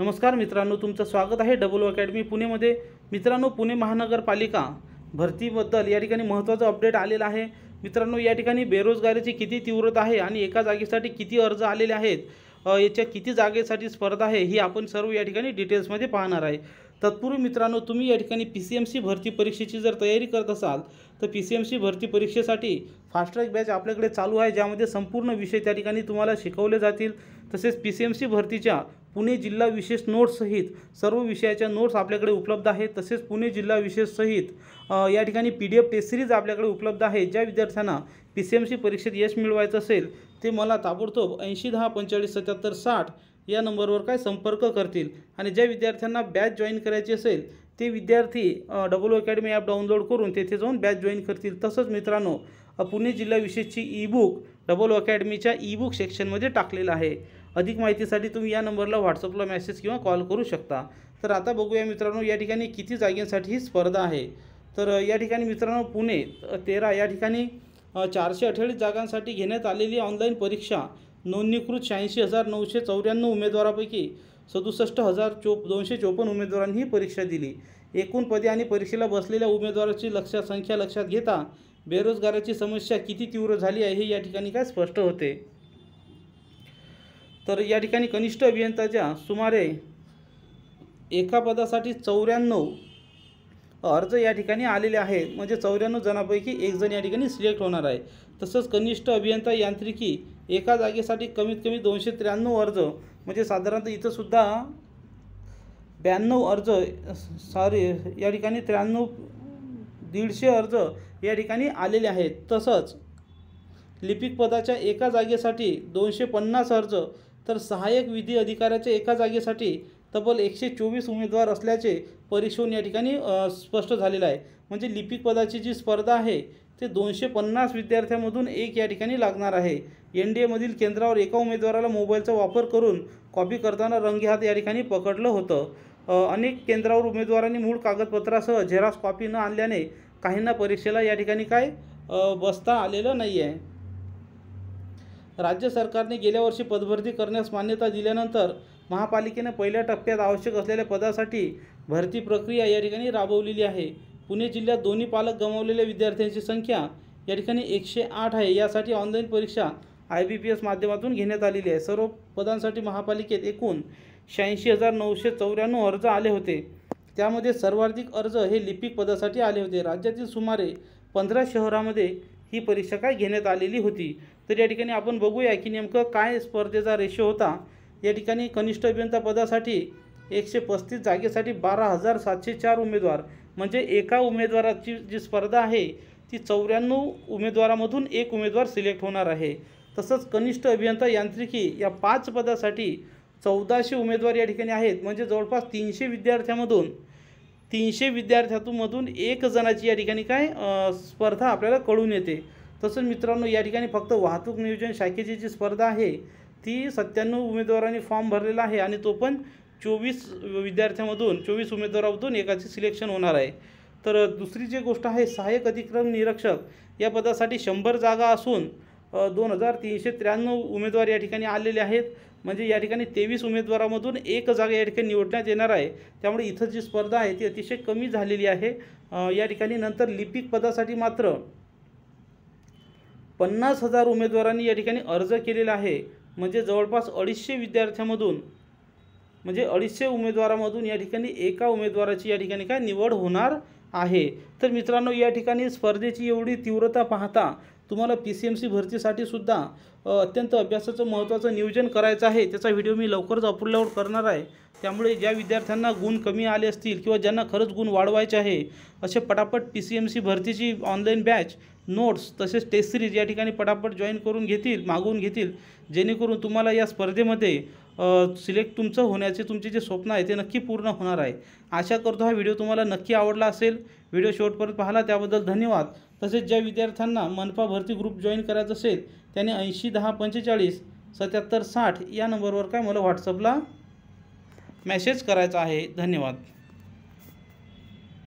नमस्कार मित्रांनो तुमचं स्वागत आहे डबल अकॅडमी पुणेमध्ये मित्रांनो पुणे महानगरपालिका भरतीबद्दल या ठिकाणी महत्त्वाचं अपडेट आलेलं आहे मित्रांनो या ठिकाणी बेरोजगारीची किती तीव्रता आहे आणि एका जागेसाठी किती अर्ज आलेले आहेत याच्या किती जागेसाठी स्पर्धा आहे ही आपण सर्व या ठिकाणी डिटेल्समध्ये पाहणार आहे तत्पूर्वी मित्रांनो तुम्ही या ठिकाणी पी सी एम सी भरती परीक्षेची जर तयारी करत असाल तर पी सी एम सी भरती परीक्षेसाठी फास्ट्रॅक बॅच आपल्याकडे चालू आहे ज्यामध्ये संपूर्ण विषय त्या ठिकाणी तुम्हाला शिकवले जातील तसेच पी सी एम सी भरतीच्या पुणे जिल्हा विशेष नोट्ससहित सर्व विषयाच्या नोट्स आपल्याकडे उपलब्ध आहेत तसेच पुणे जिल्हा विशेषसहित या ठिकाणी P D F test series आपल्याकडे उपलब्ध आहे ज्या विद्यार्थ्यांना पी सी एम सी परीक्षेत यश मिळवायचं असेल ते मला ताबडतोब ऐंशी दहा पंचेचाळीस सत्याहत्तर साठ या नंबरवर काय संपर्क करतील आणि ज्या विद्यार्थ्यांना बॅच जॉईन करायची असेल ते विद्यार्थी डबल अकॅडमी ॲप डाउनलोड करून तेथे जाऊन बॅच जॉईन करतील तसंच मित्रांनो पुणे जिल्हा विशेषची ई बुक डबल अकॅडमीच्या ई बुक सेक्शनमध्ये टाकलेलं आहे अधिक माहितीसाठी तुम्ही या नंबरला व्हॉट्सअपला मेसेज किंवा कॉल करू शकता तर आता बघूया मित्रांनो या ठिकाणी किती जागेंसाठी ही स्पर्धा आहे तर या ठिकाणी मित्रांनो पुणे तेरा या ठिकाणी चारशे अठ्ठावीस जागांसाठी घेण्यात आलेली ऑनलाईन परीक्षा नोंदणीकृत शहाऐंशी हजार नऊशे चौऱ्याण्णव उमेदवारापैकी सदुसष्ट हजार चो दोनशे चोपन्न उमेदवारांनी ही परीक्षा दिली एकूण पदे आणि परीक्षेला बसलेल्या उमेदवाराची लक्षा संख्या लक्षात घेता बेरोजगाराची समस्या किती तीव्र झाली आहे हे या ठिकाणी काय स्पष्ट होते तर या ठिकाणी कनिष्ठ अभियंताच्या सुमारे एका पदासाठी चौऱ्याण्णव अर्ज या ठिकाणी आलेले आहेत म्हणजे चौऱ्याण्णव जणांपैकी एक जण या ठिकाणी सिलेक्ट होणार आहे तसंच कनिष्ठ अभियंता यांत्रिकी एका जागेसाठी कमीत कमी दोनशे त्र्याण्णव अर्ज म्हणजे साधारणतः इथंसुद्धा ब्याण्णव अर्ज सॉरी या ठिकाणी त्र्याण्णव दीडशे अर्ज या ठिकाणी आलेले आहेत तसंच लिपिक पदाच्या एका जागेसाठी दोनशे पन्नास अर्ज तर सहाय्यक विधी अधिकाऱ्याच्या एका जागेसाठी तब्बल एकशे चोवीस उमेदवार असल्याचे परीक्षेहून या ठिकाणी स्पष्ट झालेलं आहे म्हणजे लिपिक पदाची जी स्पर्धा आहे ते दोनशे पन्नास विद्यार्थ्यांमधून एक या ठिकाणी लागणार आहे एन डी एमधील केंद्रावर एका उमेदवाराला मोबाईलचा वापर करून कॉपी करताना हात या ठिकाणी पकडलं होतं अनेक केंद्रावर उमेदवारांनी मूळ कागदपत्रासह झेरास कॉपी न आणल्याने काहींना परीक्षेला या ठिकाणी काय बसता आलेलं नाही आहे राज्य सरकारने गेल्या वर्षी पदभरती करण्यास मान्यता दिल्यानंतर महापालिकेनं पहिल्या टप्प्यात आवश्यक असलेल्या पदासाठी भरती प्रक्रिया या ठिकाणी राबवलेली आहे पुणे जिल्ह्यात दोन्ही पालक गमावलेल्या विद्यार्थ्यांची संख्या या ठिकाणी एकशे आठ आहे यासाठी ऑनलाईन परीक्षा आय बी पी एस माध्यमातून घेण्यात आलेली आहे सर्व पदांसाठी महापालिकेत एकूण शहाऐंशी हजार नऊशे चौऱ्याण्णव अर्ज आले होते त्यामध्ये सर्वाधिक अर्ज हे लिपिक पदासाठी आले होते राज्यातील सुमारे पंधरा शहरामध्ये ही परीक्षा काय घेण्यात आलेली होती तर या ठिकाणी आपण बघूया की नेमकं काय स्पर्धेचा रेशो होता या ठिकाणी कनिष्ठ अभियंता पदासाठी एकशे पस्तीस जागेसाठी बारा हजार सातशे चार उमेदवार म्हणजे एका उमेदवाराची जी स्पर्धा आहे ती चौऱ्याण्णव उमेदवारामधून एक उमेदवार सिलेक्ट होणार आहे तसंच कनिष्ठ अभियंता यांत्रिकी या पाच पदासाठी चौदाशे उमेदवार या ठिकाणी आहेत म्हणजे जवळपास तीनशे विद्यार्थ्यामधून तीनशे विद्यार्थ्यातूनमधून एक जणाची या ठिकाणी काय स्पर्धा आपल्याला कळून येते तसंच मित्रांनो या ठिकाणी फक्त वाहतूक नियोजन शाखेची जी स्पर्धा आहे ती सत्त्याण्णव उमेदवारांनी फॉर्म भरलेला आहे आणि तो पण चोवीस विद्यार्थ्यांमधून चोवीस उमेदवारामधून एकाचे सिलेक्शन होणार आहे तर दुसरी जी गोष्ट आहे सहाय्यक अधिक्रम निरीक्षक या पदासाठी शंभर जागा असून दोन हजार तीनशे त्र्याण्णव उमेदवार या ठिकाणी आलेले आहेत म्हणजे या ठिकाणी तेवीस उमेदवारामधून एक जागा या ठिकाणी निवडण्यात येणार आहे त्यामुळे इथं जी स्पर्धा आहे ती अतिशय कमी झालेली आहे या ठिकाणी नंतर लिपिक पदासाठी मात्र पन्नास हजार उमेदवारांनी या ठिकाणी अर्ज केलेला आहे म्हणजे जवळपास अडीचशे विद्यार्थ्यामधून म्हणजे अडीचशे उमेदवारामधून या ठिकाणी एका उमेदवाराची या ठिकाणी काय निवड होणार आहे तर मित्रांनो या ठिकाणी स्पर्धेची एवढी तीव्रता पाहता तुम्हाला पी सी एम सी भरतीसाठी सुद्धा अत्यंत अभ्यासाचं महत्त्वाचं नियोजन करायचं आहे त्याचा व्हिडिओ मी लवकरच अपलोड करणार आहे त्यामुळे ज्या विद्यार्थ्यांना गुण कमी आले असतील किंवा ज्यांना खरंच गुण वाढवायचे आहे असे पटापट पी सी एम सी भरतीची ऑनलाईन बॅच नोट्स तसेच टेस्ट सिरीज या ठिकाणी पटापट जॉईन करून घेतील मागवून घेतील जेणेकरून तुम्हाला या स्पर्धेमध्ये सिलेक्ट तुमचं होण्याचे तुमचे जे स्वप्न आहे ते नक्की पूर्ण होणार आहे आशा करतो हा व्हिडिओ तुम्हाला नक्की आवडला असेल व्हिडिओ शेवटपर्यंत पाहिला त्याबद्दल धन्यवाद तसेच ज्या विद्यार्थ्यांना मनपा भरती ग्रुप जॉईन करायचं असेल त्याने ऐंशी दहा पंचेचाळीस सत्याहत्तर साठ या नंबरवर काय मला व्हॉट्सअपला मेसेज करायचा आहे धन्यवाद